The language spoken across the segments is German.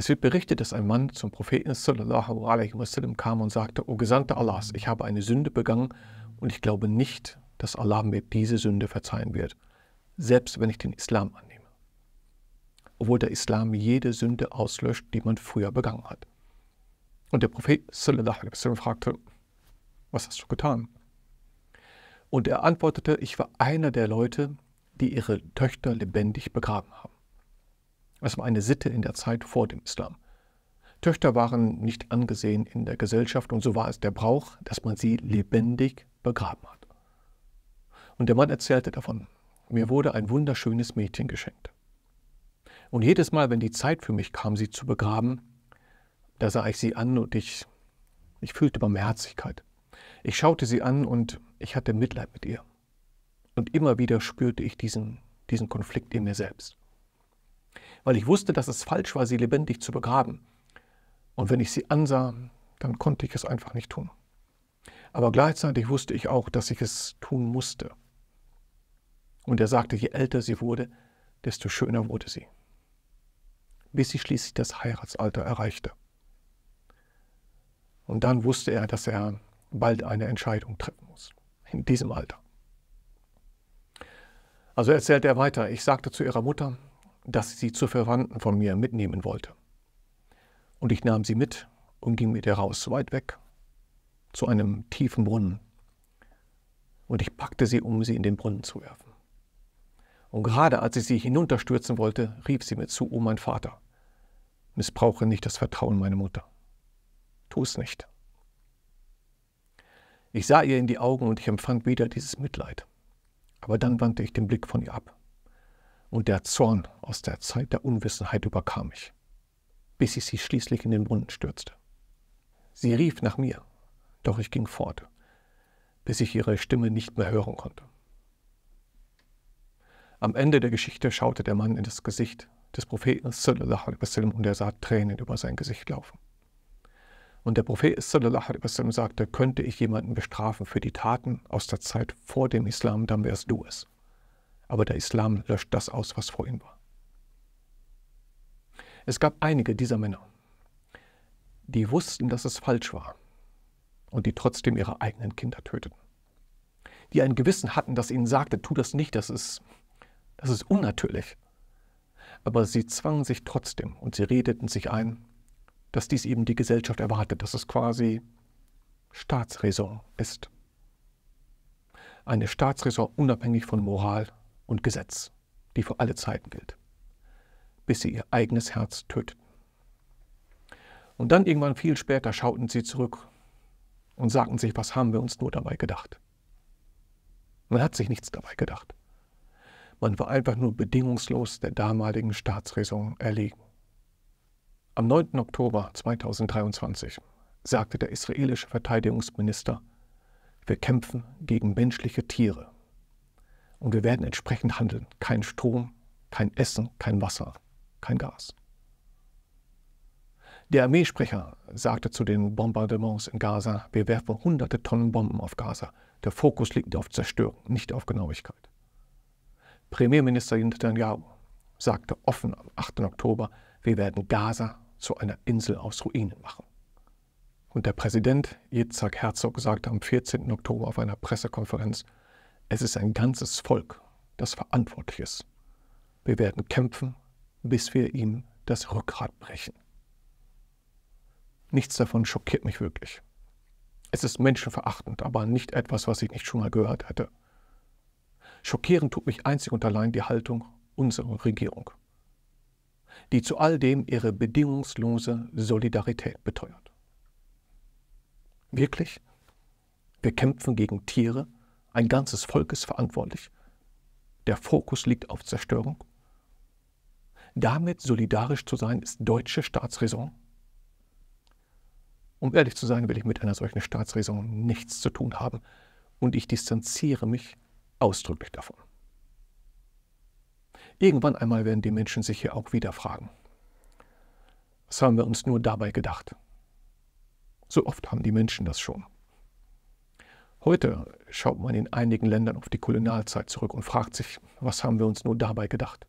Es wird berichtet, dass ein Mann zum Propheten sallallahu alaihi wasallam kam und sagte, O Gesandter Allahs, ich habe eine Sünde begangen und ich glaube nicht, dass Allah mir diese Sünde verzeihen wird, selbst wenn ich den Islam annehme. Obwohl der Islam jede Sünde auslöscht, die man früher begangen hat. Und der Prophet sallallahu alaihi wasallam fragte, was hast du getan? Und er antwortete, ich war einer der Leute, die ihre Töchter lebendig begraben haben. Es war eine Sitte in der Zeit vor dem Islam. Töchter waren nicht angesehen in der Gesellschaft und so war es der Brauch, dass man sie lebendig begraben hat. Und der Mann erzählte davon, mir wurde ein wunderschönes Mädchen geschenkt. Und jedes Mal, wenn die Zeit für mich kam, sie zu begraben, da sah ich sie an und ich, ich fühlte Barmherzigkeit. Ich schaute sie an und ich hatte Mitleid mit ihr. Und immer wieder spürte ich diesen, diesen Konflikt in mir selbst weil ich wusste, dass es falsch war, sie lebendig zu begraben. Und wenn ich sie ansah, dann konnte ich es einfach nicht tun. Aber gleichzeitig wusste ich auch, dass ich es tun musste. Und er sagte, je älter sie wurde, desto schöner wurde sie. Bis sie schließlich das Heiratsalter erreichte. Und dann wusste er, dass er bald eine Entscheidung treffen muss. In diesem Alter. Also erzählte er weiter, ich sagte zu ihrer Mutter, dass ich sie zu Verwandten von mir mitnehmen wollte. Und ich nahm sie mit und ging mit ihr raus, weit weg, zu einem tiefen Brunnen. Und ich packte sie, um sie in den Brunnen zu werfen. Und gerade als ich sie hinunterstürzen wollte, rief sie mir zu, O oh mein Vater, missbrauche nicht das Vertrauen meiner Mutter. Tu es nicht. Ich sah ihr in die Augen und ich empfand wieder dieses Mitleid. Aber dann wandte ich den Blick von ihr ab und der Zorn aus der Zeit der Unwissenheit überkam mich, bis ich sie schließlich in den Brunnen stürzte. Sie rief nach mir, doch ich ging fort, bis ich ihre Stimme nicht mehr hören konnte. Am Ende der Geschichte schaute der Mann in das Gesicht des Propheten sallallahu alaihi wasallam und er sah Tränen über sein Gesicht laufen. Und der Prophet sallallahu alaihi wasallam sagte, könnte ich jemanden bestrafen für die Taten aus der Zeit vor dem Islam, dann wärst du es aber der Islam löscht das aus, was vor ihm war. Es gab einige dieser Männer, die wussten, dass es falsch war und die trotzdem ihre eigenen Kinder töteten. Die ein Gewissen hatten, das ihnen sagte, tu das nicht, das ist, das ist unnatürlich. Aber sie zwangen sich trotzdem und sie redeten sich ein, dass dies eben die Gesellschaft erwartet, dass es quasi Staatsräson ist. Eine Staatsräson unabhängig von Moral und Gesetz, die für alle Zeiten gilt, bis sie ihr eigenes Herz töteten. Und dann irgendwann viel später schauten sie zurück und sagten sich, was haben wir uns nur dabei gedacht? Man hat sich nichts dabei gedacht. Man war einfach nur bedingungslos der damaligen Staatsräson erlegen. Am 9. Oktober 2023 sagte der israelische Verteidigungsminister, wir kämpfen gegen menschliche Tiere und wir werden entsprechend handeln. Kein Strom, kein Essen, kein Wasser, kein Gas. Der Armeesprecher sagte zu den Bombardements in Gaza, wir werfen hunderte Tonnen Bomben auf Gaza. Der Fokus liegt auf Zerstörung, nicht auf Genauigkeit. Premierminister Netanyahu sagte offen am 8. Oktober, wir werden Gaza zu einer Insel aus Ruinen machen. Und der Präsident Yitzhak Herzog sagte am 14. Oktober auf einer Pressekonferenz, es ist ein ganzes Volk, das verantwortlich ist. Wir werden kämpfen, bis wir ihm das Rückgrat brechen. Nichts davon schockiert mich wirklich. Es ist menschenverachtend, aber nicht etwas, was ich nicht schon mal gehört hätte. Schockierend tut mich einzig und allein die Haltung unserer Regierung, die zu all dem ihre bedingungslose Solidarität beteuert. Wirklich? Wir kämpfen gegen Tiere, ein ganzes Volk ist verantwortlich. Der Fokus liegt auf Zerstörung. Damit solidarisch zu sein, ist deutsche Staatsräson. Um ehrlich zu sein, will ich mit einer solchen Staatsräson nichts zu tun haben und ich distanziere mich ausdrücklich davon. Irgendwann einmal werden die Menschen sich hier auch wieder fragen. Was haben wir uns nur dabei gedacht? So oft haben die Menschen das schon. Heute schaut man in einigen Ländern auf die Kolonialzeit zurück und fragt sich, was haben wir uns nur dabei gedacht?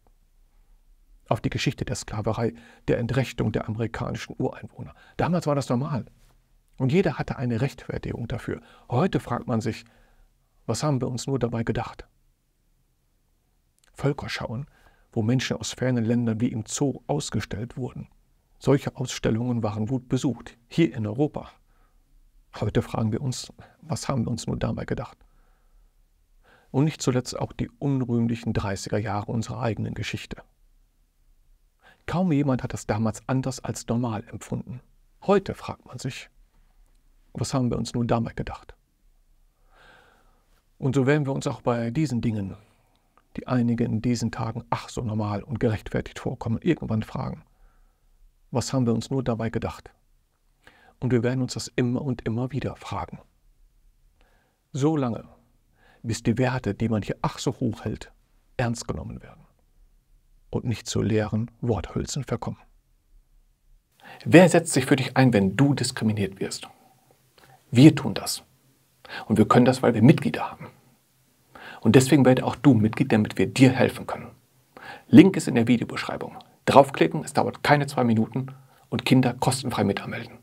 Auf die Geschichte der Sklaverei, der Entrechtung der amerikanischen Ureinwohner. Damals war das normal. Und jeder hatte eine Rechtfertigung dafür. Heute fragt man sich, was haben wir uns nur dabei gedacht? Völker schauen, wo Menschen aus fernen Ländern wie im Zoo ausgestellt wurden. Solche Ausstellungen waren gut besucht, hier in Europa Heute fragen wir uns, was haben wir uns nur dabei gedacht? Und nicht zuletzt auch die unrühmlichen 30er Jahre unserer eigenen Geschichte. Kaum jemand hat das damals anders als normal empfunden. Heute fragt man sich, was haben wir uns nun dabei gedacht? Und so werden wir uns auch bei diesen Dingen, die einige in diesen Tagen ach so normal und gerechtfertigt vorkommen, irgendwann fragen, was haben wir uns nur dabei gedacht? Und wir werden uns das immer und immer wieder fragen. So lange, bis die Werte, die man hier ach so hoch hält, ernst genommen werden und nicht zu leeren Worthülsen verkommen. Wer setzt sich für dich ein, wenn du diskriminiert wirst? Wir tun das. Und wir können das, weil wir Mitglieder haben. Und deswegen werde auch du Mitglied, damit wir dir helfen können. Link ist in der Videobeschreibung. Draufklicken, es dauert keine zwei Minuten und Kinder kostenfrei mit anmelden.